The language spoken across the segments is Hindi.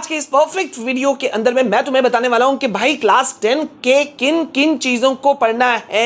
आज के इस परफेक्ट वीडियो के अंदर में मैं तुम्हें बताने वाला हूं कि भाई क्लास टेन के किन किन चीजों को पढ़ना है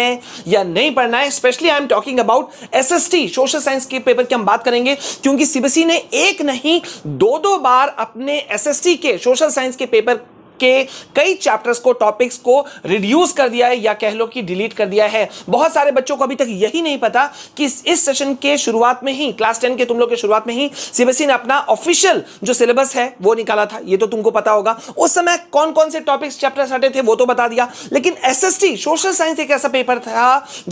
या नहीं पढ़ना है specially I am talking about S S T social science के पेपर की हम बात करेंगे क्योंकि सीबीएसई ने एक नहीं दो दो बार अपने एस एस टी के सोशल साइंस के पेपर के कई चैप्टर्स को टॉपिक्स को रिड्यूस कर दिया है या कह लो कि डिलीट कर दिया है बहुत सारे बच्चों को अभी तक यही नहीं पता कि इस सेशन के शुरुआत में ही क्लास टेन के तुम लोग के शुरुआत में ही सीबीएसई e ने अपना ऑफिशियल जो सिलेबस है वो निकाला था ये तो तुमको पता होगा उस समय कौन कौन से टॉपिक्स चैप्टर्स हटे थे वो तो बता दिया लेकिन एसएसटी सोशल साइंस एक ऐसा पेपर था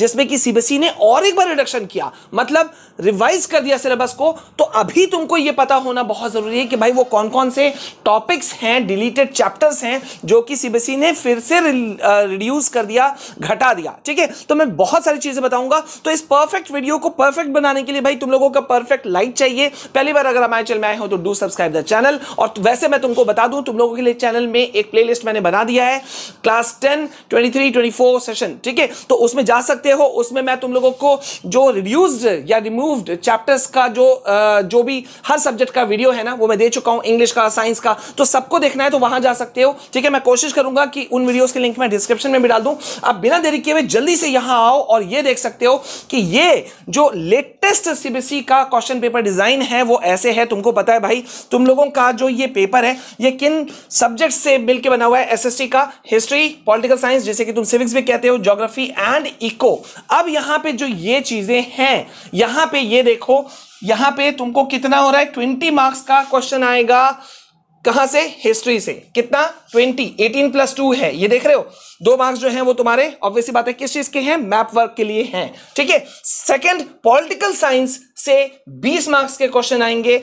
जिसमें कि सीबीएसई e ने और एक बार रिडक्शन किया मतलब रिवाइज कर दिया सिलेबस को तो अभी तुमको ये पता होना बहुत जरूरी है कि भाई वो कौन कौन से टॉपिक्स हैं डिलीटेड चैप्टर्स हैं जो कि सीबीएसई e ने फिर से रिड्यूस कर दिया घटा दिया ठीक है तो मैं बहुत सारी चीज़ें बताऊंगा तो इस परफेक्ट वीडियो को परफेक्ट बनाने के लिए भाई तुम लोगों का परफेक्ट लाइक चाहिए पहली बार अगर हमारे चैनल में आए हो तो डू सब्सक्राइब द चैनल और तो वैसे मैं तुमको बता दूं तुम लोगों के लिए चैनल में एक प्ले मैंने बना दिया है class ten twenty three twenty four session ठीक है तो उसमें जा सकते हो उसमें मैं तुम लोगों को जो रिड्यूस्ड या रिमूव्ड चैप्टर्स का जो जो भी हर सब्जेक्ट का वीडियो है ना वो मैं दे चुका हूं इंग्लिश का साइंस का तो सबको देखना है तो वहां जा सकते सकते हो ठीक है मैं कोशिश करूंगा कि उन वीडियोस के लिंक मैं डिस्क्रिप्शन में भी डाल दूं आप बिना देरी किए हुए जल्दी से यहां आओ और ये देख सकते हो कि ये जो लेटेस्ट सीबीएसई का क्वेश्चन पेपर डिजाइन है वो ऐसे है तुमको पता है भाई तुम लोगों का जो ये पेपर है ये किन सब्जेक्ट से मिलकर बना हुआ है एसएसटी का हिस्ट्री पॉलिटिकल साइंस जैसे कि तुम सिविक्स भी कहते हो जोग्राफी एंड इको अब यहां पे जो ये चीजें हैं यहां पे ये देखो यहां पे तुमको कितना हो रहा है ट्वेंटी मार्क्स का क्वेश्चन आएगा कहां से हिस्ट्री से कितना 20 18 प्लस टू है ये देख रहे हो दो मार्क्स जो है वो तुम्हारे ऑब्वियसली बात है किस चीज के हैं मैप वर्क के लिए हैं ठीक है सेकंड पॉलिटिकल साइंस से 20 मार्क्स के क्वेश्चन आएंगे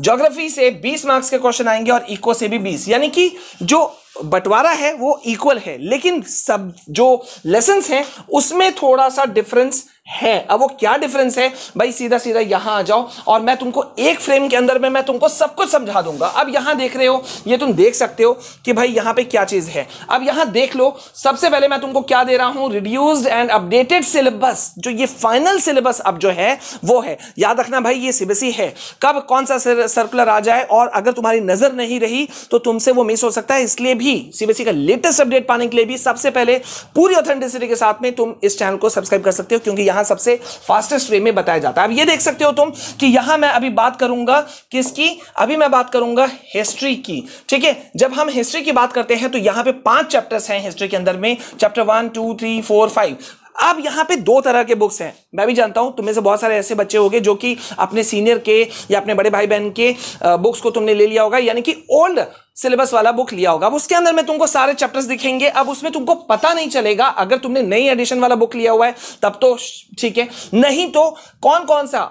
ज्योग्राफी से 20 मार्क्स के क्वेश्चन आएंगे और इको से भी 20 यानी कि जो बंटवारा है वो इक्वल है लेकिन सब जो लेसन है उसमें थोड़ा सा डिफरेंस है अब वो क्या डिफरेंस है भाई सीधा सीधा यहां आ जाओ और मैं तुमको एक फ्रेम के अंदर में मैं तुमको सब कुछ समझा दूंगा अब यहां देख रहे हो ये तुम देख सकते हो कि भाई यहां पे क्या चीज़ है अब यहां देख लो सबसे पहले मैं तुमको क्या दे रहा हूं रिड्यूस्ड एंड अपडेटेड सिलेबस जो ये फाइनल सिलेबस अब जो है वो है याद रखना भाई ये सीबीएसई है कब कौन सा सर्कुलर आ जाए और अगर तुम्हारी नज़र नहीं रही तो तुमसे वो मिस हो सकता है इसलिए भी सीबीएसई का लेटेस्ट अपडेट पाने के लिए भी सबसे पहले पूरी ऑथेंटिसिटी के साथ में तुम इस चैनल को सब्सक्राइब कर सकते हो क्योंकि यहां सबसे फास्टेस्ट वे में बताया जाता है अब ये देख सकते हो तुम कि यहां मैं अभी बात करूंगा किसकी अभी मैं बात करूंगा हिस्ट्री की ठीक है जब हम हिस्ट्री की बात करते हैं तो यहां पे पांच चैप्टर्स हैं हिस्ट्री के अंदर में chapter one two three four five अब यहां पे दो तरह के बुक्स हैं मैं भी जानता हूं तुम्हें से बहुत सारे ऐसे बच्चे होंगे जो कि अपने सीनियर के या अपने बड़े भाई बहन के बुक्स को तुमने ले लिया होगा यानी कि ओल्ड सिलेबस वाला बुक लिया होगा अब उसके अंदर में तुमको सारे चैप्टर्स दिखेंगे अब उसमें तुमको पता नहीं चलेगा अगर तुमने नई एडिशन वाला बुक लिया हुआ है तब तो ठीक है नहीं तो कौन कौन सा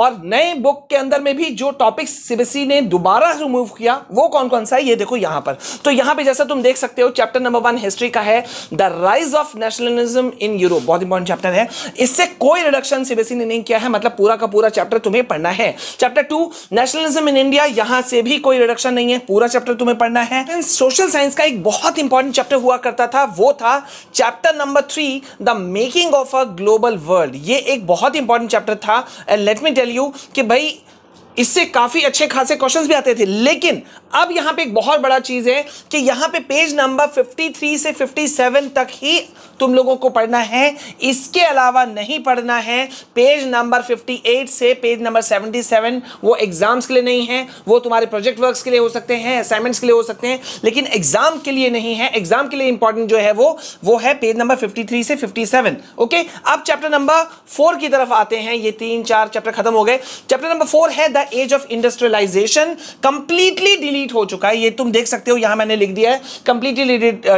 और नए बुक के अंदर में भी जो टॉपिक सीबीसी ने दोबारा रिमूव किया वो कौन कौन सा है ये देखो यहां पर तो यहां पे जैसा तुम देख सकते हो चैप्टर नंबर वन हिस्ट्री का है the rise of nationalism in Europe बहुत इंपॉर्टेंट चैप्टर है इससे कोई रिडक्शन सीबीसी ने नहीं किया है मतलब पूरा का पूरा चैप्टर तुम्हें पढ़ना है chapter two nationalism in India यहां से भी कोई रिडक्शन नहीं है पूरा चैप्टर तुम्हें पढ़ना है सोशल साइंस का एक बहुत इंपॉर्टेंट चैप्टर हुआ करता था वो था chapter number three the making of a global world ये एक बहुत इंपॉर्टेंट चैप्टर था and let me tell tell you कि भाई इससे काफ़ी अच्छे खासे क्वेश्चंस भी आते थे लेकिन अब यहां पे एक बहुत बड़ा चीज़ है कि यहां पे पेज नंबर 53 से 57 तक ही तुम लोगों को पढ़ना है इसके अलावा नहीं पढ़ना है पेज नंबर 58 से पेज नंबर 77 वो एग्ज़ाम्स के लिए नहीं है वो तुम्हारे प्रोजेक्ट वर्क्स के लिए हो सकते हैं असाइनमेंट्स के लिए हो सकते हैं लेकिन एग्ज़ाम के लिए नहीं है एग्ज़ाम के लिए इंपॉर्टेंट जो है वो वो है पेज नंबर 53 से 57 ओके अब चैप्टर नंबर फोर की तरफ आते हैं ये तीन चार चैप्टर खत्म हो गए चैप्टर नंबर फोर है the age of industrialisation completely delete delete हो चुका है ये तुम देख सकते हो यहां मैंने लिख दिया है कंप्लीटली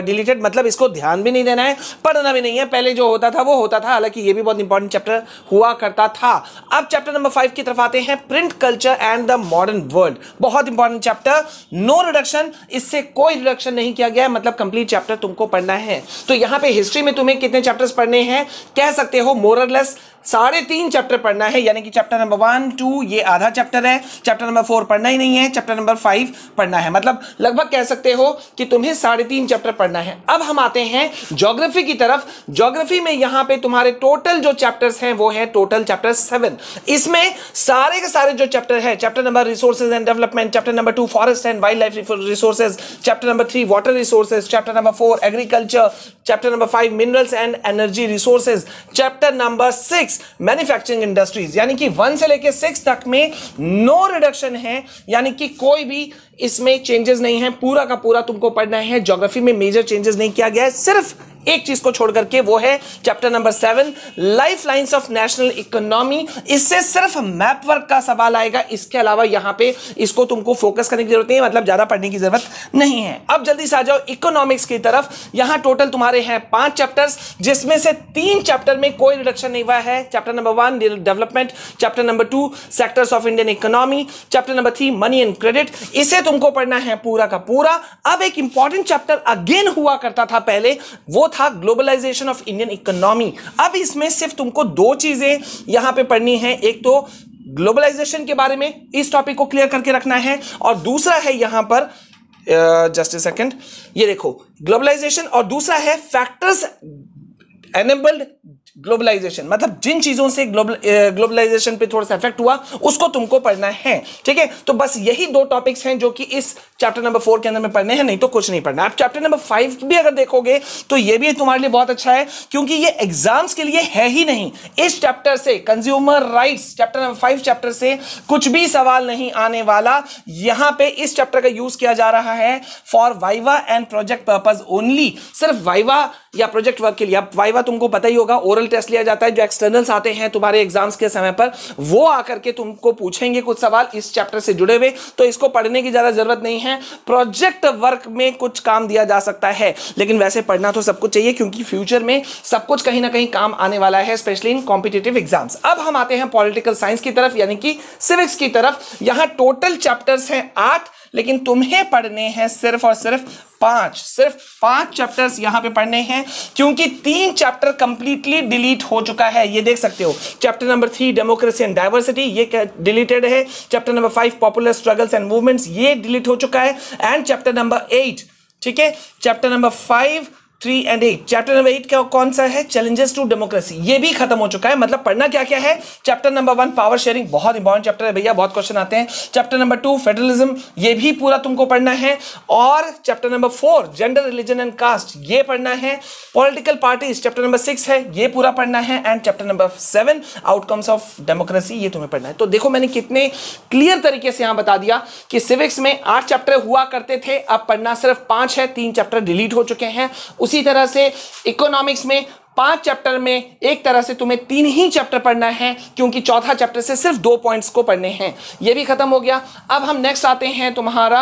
डिलीटेड uh, मतलब इसको ध्यान भी नहीं देना है पढ़ना भी नहीं है पहले जो होता था वो होता था हालांकि ये भी बहुत इंपॉर्टेंट चैप्टर हुआ करता था अब चैप्टर नंबर फाइव की तरफ आते हैं print culture and the modern world बहुत इंपॉर्टेंट चैप्टर नो रिडक्शन इससे कोई रिडक्शन नहीं किया गया मतलब कंप्लीट चैप्टर तुमको पढ़ना है तो यहां पर हिस्ट्री में तुम्हें कितने चैप्टर पढ़ने हैं कह सकते हो मोरलेस साढ़े तीन चैप्टर पढ़ना है यानी कि चैप्टर नंबर वन टू ये आधा चैप्टर है चैप्टर नंबर फोर पढ़ना ही नहीं है चैप्टर नंबर फाइव पढ़ना है मतलब लगभग कह सकते हो कि तुम्हें साढ़े तीन चैप्टर पढ़ना है अब हम आते हैं ज्योग्राफी की तरफ ज्योग्राफी में यहाँ पे तुम्हारे टोटल जो चैप्टर्स हैं वो है टोटल चैप्टर सेवन इसमें सारे के सारे जो चैप्टर है chapter number resources and development chapter number two forest and wild life resources chapter number three water resources chapter number four agriculture chapter number five minerals and energy resources chapter number six six manufacturing industries यानी कि वन से लेकर सिक्स तक में नो रिडक्शन है यानी कि कोई भी इसमें चेंजेस नहीं है पूरा का पूरा तुमको पढ़ना है ज्योग्राफी में मेजर चेंजेस नहीं किया गया है सिर्फ एक चीज को छोड़ करके वो है chapter number seven life lines of national economy इससे सिर्फ मैप वर्क का सवाल आएगा इसके अलावा यहां पे इसको तुमको फोकस करने की जरूरत नहीं है मतलब ज्यादा पढ़ने की जरूरत नहीं है अब जल्दी से आ जाओ इकोनॉमिक्स की तरफ यहां टोटल तुम्हारे हैं पांच चैप्टर्स जिसमें से तीन चैप्टर में कोई रिडक्शन नहीं हुआ है chapter number one development chapter number two sectors of Indian economy chapter number three money and credit इसे तुमको पढ़ना है पूरा का पूरा अब एक इंपॉर्टेंट चैप्टर अगेन हुआ करता था पहले वो था ग्लोबलाइजेशन ऑफ इंडियन इकोनॉमी अब इसमें सिर्फ तुमको दो चीजें यहां पे पढ़नी है एक तो ग्लोबलाइजेशन के बारे में इस टॉपिक को क्लियर करके रखना है और दूसरा है यहां पर जस्ट ए सेकेंड ये देखो ग्लोबलाइजेशन और दूसरा है फैक्टर्स एनेबल्ड ग्लोबलाइजेशन मतलब जिन चीजों से ग्लोबल ग्लोबलाइजेशन पे थोड़ा सा इफेक्ट हुआ उसको तुमको पढ़ना है ठीक है तो बस यही दो टॉपिक्स हैं जो कि इस चैप्टर नंबर फोर के अंदर में पढ़ने हैं नहीं तो कुछ नहीं पढ़ना आप चैप्टर नंबर फाइव भी अगर देखोगे तो ये भी तुम्हारे लिए बहुत अच्छा है क्योंकि ये एग्जाम्स के लिए है ही नहीं इस चैप्टर से consumer rights chapter number five chapter से कुछ भी सवाल नहीं आने वाला यहां पे इस चैप्टर का यूज किया जा रहा है for viva and project purpose only सिर्फ वाइवा या प्रोजेक्ट वर्क के लिए आप वाइवा होगा तुमको पता ही होगा ओरल टेस्ट लिया जाता है जो एक्सटर्नल्स आते हैं तुम्हारे एग्जाम्स के समय पर वो आकर के तुमको पूछेंगे कुछ सवाल इस चैप्टर से जुड़े हुए तो इसको पढ़ने की ज़्यादा ज़रूरत नहीं है प्रोजेक्ट वर्क में कुछ काम दिया जा सकता है लेकिन वैसे पढ़ना तो सब कुछ चाहिए क्योंकि फ्यूचर में सब कुछ कहीं ना कहीं काम आने वाला है स्पेशली इन कॉम्पिटेटिव एग्जाम्स अब हम आते हैं पॉलिटिकल साइंस की तरफ यानी कि सिविक्स की तरफ यहाँ टोटल चैप्टर्स हैं आठ लेकिन तुम्हें पढ़ने हैं सिर्फ और सिर्फ पांच सिर्फ पांच चैप्टर्स यहां पे पढ़ने हैं क्योंकि तीन चैप्टर कंप्लीटली डिलीट हो चुका है ये देख सकते हो chapter number three democracy and diversity ये डिलीटेड है chapter number five popular struggles and movements ये डिलीट हो चुका है एंड चैप्टर नंबर एट ठीक है chapter number five three and eight chapter number eight का कौन सा है चैलेंजेस टू डेमोक्रेसी ये भी खत्म हो चुका है मतलब पढ़ना क्या क्या है chapter number one power sharing बहुत इंपॉर्टेंट चैप्टर है भैया बहुत क्वेश्चन आते हैं चैप्टर नंबर टू फेडरलिज्म ये भी पूरा तुमको पढ़ना है और chapter number four gender religion and caste ये पढ़ना है political parties chapter number six है ये पूरा पढ़ना है and chapter number seven outcomes of democracy ये तुम्हें पढ़ना है तो देखो मैंने कितने क्लियर तरीके से यहां बता दिया कि सिविक्स में आठ चैप्टर हुआ करते थे अब पढ़ना सिर्फ पांच है तीन चैप्टर डिलीट हो चुके हैं उस उसी तरह से इकोनॉमिक्स में पांच चैप्टर में एक तरह से तुम्हें तीन ही चैप्टर पढ़ना है क्योंकि चौथा चैप्टर से सिर्फ दो पॉइंट्स को पढ़ने हैं ये भी खत्म हो गया अब हम नेक्स्ट आते हैं तुम्हारा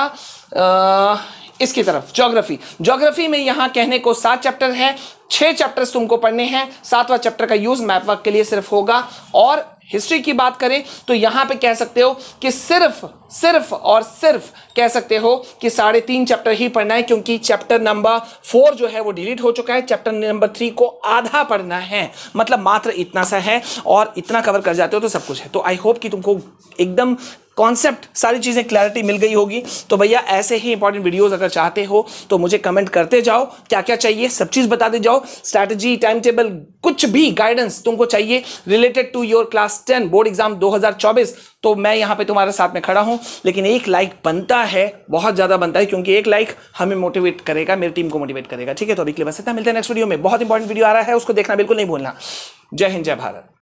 आ, इसकी तरफ ज्योग्राफी ज्योग्राफी में यहां कहने को सात चैप्टर है छह चैप्टर्स तुमको पढ़ने हैं सातवां चैप्टर का यूज़ मैप वर्क के लिए सिर्फ होगा और हिस्ट्री की बात करें तो यहां पे कह सकते हो कि सिर्फ सिर्फ और सिर्फ कह सकते हो कि साढ़े तीन चैप्टर ही पढ़ना है क्योंकि चैप्टर नंबर फोर जो है वो डिलीट हो चुका है चैप्टर नंबर थ्री को आधा पढ़ना है मतलब मात्र इतना सा है और इतना कवर कर जाते हो तो सब कुछ है तो आई होप कि तुमको एकदम कॉन्सेप्ट सारी चीज़ें क्लैरिटी मिल गई होगी तो भैया ऐसे ही इंपॉर्टेंट वीडियोस अगर चाहते हो तो मुझे कमेंट करते जाओ क्या क्या चाहिए सब चीज़ बताते जाओ स्ट्रैटेजी टाइम टेबल कुछ भी गाइडेंस तुमको चाहिए related to your class ten board exam 2024 तो मैं यहाँ पे तुम्हारे साथ में खड़ा हूँ लेकिन एक लाइक बनता है बहुत ज़्यादा बनता है क्योंकि एक लाइक हमें मोटिवेट करेगा मेरी टीम को मोटिवेट करेगा ठीक है तो अभी के लिए बस इतना मिलते हैं नेक्स्ट वीडियो में बहुत इंपॉर्टेंट वीडियो आ रहा है उसको देखना बिल्कुल नहीं भूलना जय हिंद जय भारत